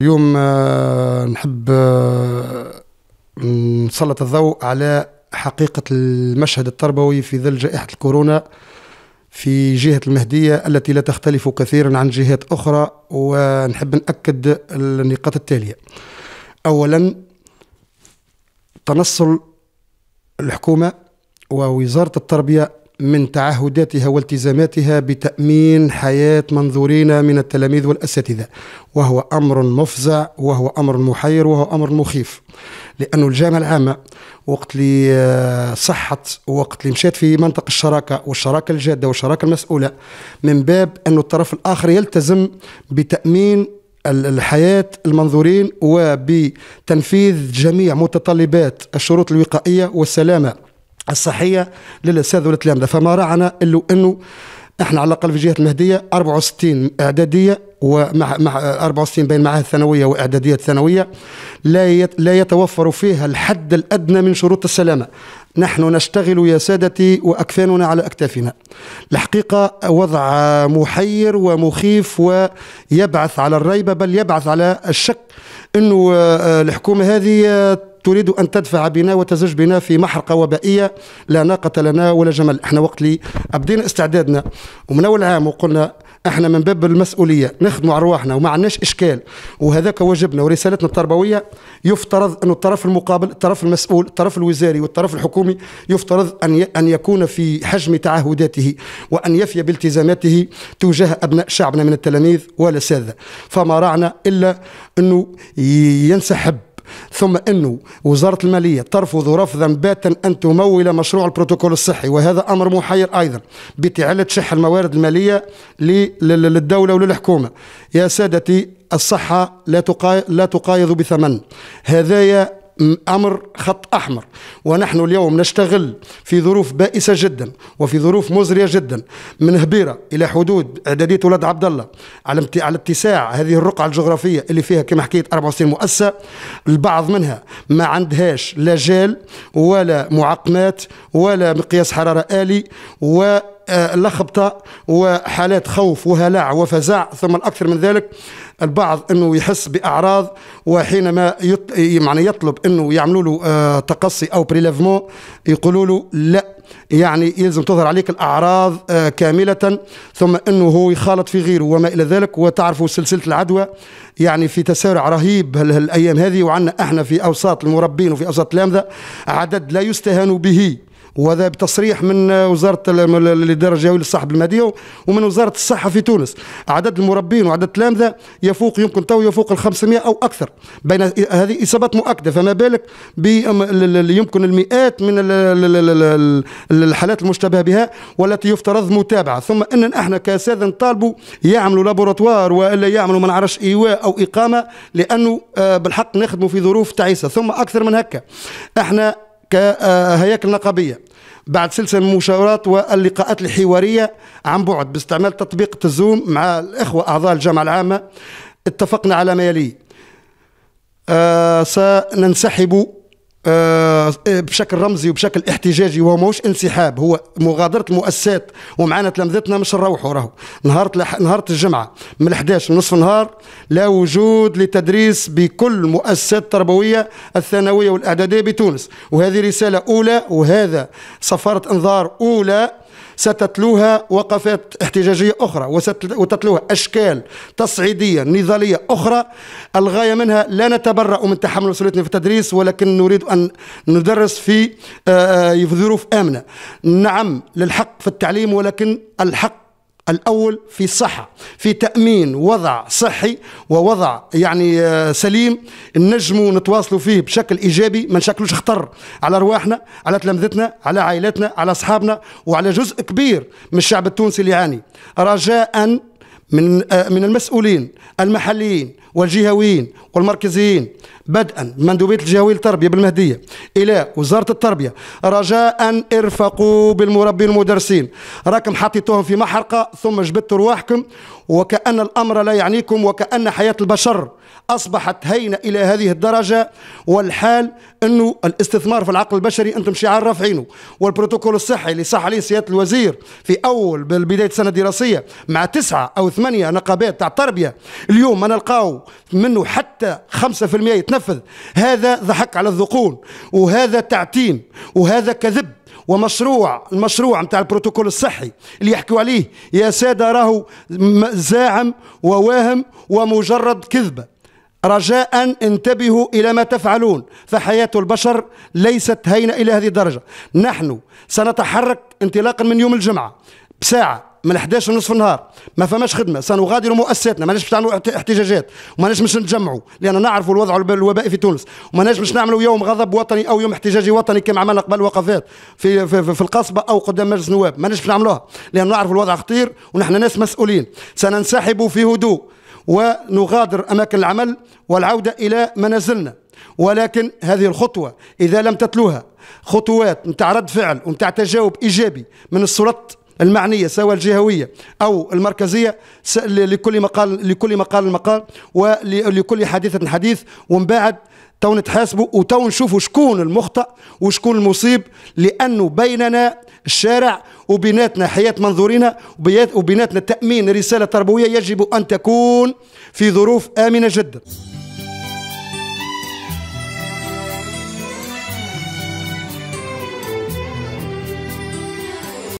اليوم آه، نحب آه، نسلط الضوء على حقيقة المشهد التربوي في ظل جائحة الكورونا في جهة المهدية التي لا تختلف كثيرا عن جهات أخرى ونحب نأكد النقاط التالية أولا تنصل الحكومة ووزارة التربية من تعهداتها والتزاماتها بتأمين حياة منظورين من التلاميذ والأساتذة وهو أمر مفزع وهو أمر محير وهو أمر مخيف لأن الجامعة العامة وقت اللي آه، صحت وقت اللي مشات في منطق الشراكة والشراكة الجادة والشراكة المسؤولة من باب أن الطرف الآخر يلتزم بتأمين الحياة المنظورين وبتنفيذ جميع متطلبات الشروط الوقائية والسلامة الصحيه للاستاذ والتلامذه فما راعنا الا انه احنا على الاقل في جهه المهديه 64 اعداديه ومع مع 64 بين معاهد ثانويه واعداديه ثانويه لا لا يتوفر فيها الحد الادنى من شروط السلامه نحن نشتغل يا سادتي واكفاننا على اكتافنا الحقيقه وضع محير ومخيف ويبعث على الريبه بل يبعث على الشك انه آه، الحكومه هذه تريد أن تدفع بنا وتزج بنا في محرقة وبائية لا ناقة لنا ولا جمل احنا وقت اللي أبدينا استعدادنا ومن أول عام وقلنا احنا من باب المسؤولية نخدموا على رواحنا وما عندناش إشكال وهذاك واجبنا ورسالتنا التربوية يفترض أن الطرف المقابل الطرف المسؤول الطرف الوزاري والطرف الحكومي يفترض أن أن يكون في حجم تعهداته وأن يفي بالتزاماته تجاه أبناء شعبنا من التلاميذ والأساتذة فما رعنا إلا أنه ينسحب ثم أنه وزارة المالية ترفض رفضا باتا أن تمول مشروع البروتوكول الصحي وهذا أمر محير أيضا بتعله شح الموارد المالية للدولة وللحكومة يا سادتي الصحة لا تقايض بثمن هذايا امر خط احمر ونحن اليوم نشتغل في ظروف بائسه جدا وفي ظروف مزريه جدا من هبيره الى حدود اعداديه ولاد عبد الله على على اتساع هذه الرقعه الجغرافيه اللي فيها كما حكيت 64 مؤسسه البعض منها ما عندهاش لا جال ولا معقمات ولا مقياس حراره الي و لخبطة وحالات خوف وهلع وفزع ثم الأكثر من ذلك البعض أنه يحس بأعراض وحينما يط... يعني يطلب أنه يعملوا له آه، تقصي أو بريليفمون يقولوا له لا يعني يلزم تظهر عليك الأعراض آه، كاملة ثم أنه هو يخالط في غيره وما إلى ذلك وتعرفوا سلسلة العدوى يعني في تسارع رهيب هالأيام هذه وعندنا احنا في أوساط المربين وفي أوساط الأمذة عدد لا يستهان به وهذا بتصريح من وزاره الاداره الجويه للصحه المادية ومن وزاره الصحه في تونس عدد المربين وعدد التلامذه يفوق يمكن تو يفوق ال 500 او اكثر بين هذه اصابات مؤكده فما بالك يمكن المئات من الحالات المشتبه بها والتي يفترض متابعه ثم ان احنا كاساتذه نطالبوا يعملوا لابوراتوار والا يعملوا ما نعرفش ايواء او اقامه لانه آه، بالحق نخدموا في ظروف تعيسه ثم اكثر من هكا احنا كهياكل آه، نقابيه بعد سلسله من المشاورات واللقاءات الحواريه عن بعد باستعمال تطبيق تزوم مع الاخوه اعضاء الجامعه العامه اتفقنا على ما يلي آه سننسحب آه، إيه، بشكل رمزي وبشكل احتجاجي وهو ماهوش انسحاب هو مغادره المؤسسات ومعانا تلامذتنا مش نروحوا راهو نهار نهار الجمعه من 11 نصف النهار لا وجود لتدريس بكل مؤسسات التربويه الثانويه والاعداديه بتونس وهذه رساله اولى وهذا صفاره انذار اولى ستتلوها وقفات احتجاجية أخرى وتتلوها أشكال تصعيدية نضالية أخرى الغاية منها لا نتبرأ من تحمل مسؤوليتنا في التدريس ولكن نريد أن ندرس في آه، آه، ظروف آمنة نعم للحق في التعليم ولكن الحق الأول في الصحة في تأمين وضع صحي ووضع يعني آه، سليم نجموا نتواصلوا فيه بشكل إيجابي ما نشكلوش خطر على أرواحنا على تلامذتنا على عائلاتنا على أصحابنا وعلى جزء كبير من الشعب التونسي اللي يعاني رجاء من آه، من المسؤولين المحليين والجهويين والمركزيين بدءا مندوبيه الجهويه للتربيه بالمهديه الى وزاره التربيه رجاء ارفقوا بالمربين والمدرسين راكم حطيتوهم في محرقه ثم جبدتوا رواحكم وكأن الأمر لا يعنيكم وكأن حياة البشر أصبحت هينة إلى هذه الدرجة والحال أنه الاستثمار في العقل البشري أنتم شعار رافعينه والبروتوكول الصحي اللي صح عليه سيادة الوزير في أول بداية سنة دراسية مع تسعة أو ثمانية نقابات تاع التربية اليوم ما نلقاو منه حتى 5% يتنفذ هذا ضحك على الذقون وهذا تعتيم وهذا كذب ومشروع المشروع نتاع البروتوكول الصحي اللي يحكوا عليه يا ساده راهو زاعم وواهم ومجرد كذبه رجاء انتبهوا الى ما تفعلون فحياه البشر ليست هينه الى هذه الدرجه نحن سنتحرك انطلاقا من يوم الجمعه بساعه من 11 ونصف النهار ما فماش خدمه سنغادر مؤسساتنا ماناش باش نعملوا احتجاجات وماناش باش نتجمعوا لان نعرفوا الوضع الوبائي في تونس وماناش باش نعملوا يوم غضب وطني او يوم احتجاجي وطني كما عملنا قبل وقفات في في, في, في القصبه او قدام مجلس النواب ماناش باش نعملوها لان نعرفوا الوضع خطير ونحن ناس مسؤولين سننسحب في هدوء ونغادر اماكن العمل والعوده الى منازلنا ولكن هذه الخطوه اذا لم تتلوها خطوات نتاع رد فعل ونتاع تجاوب ايجابي من السلطة المعنية سواء الجهوية أو المركزية لكل مقال لكل مقال مقال ولكل حادثه حديث ومن بعد تو نتحاسبوا وتو نشوفوا شكون المخطئ وشكون المصيب لانه بيننا الشارع وبيناتنا حياه منظورنا وبيناتنا تامين رساله تربويه يجب ان تكون في ظروف امنه جدا.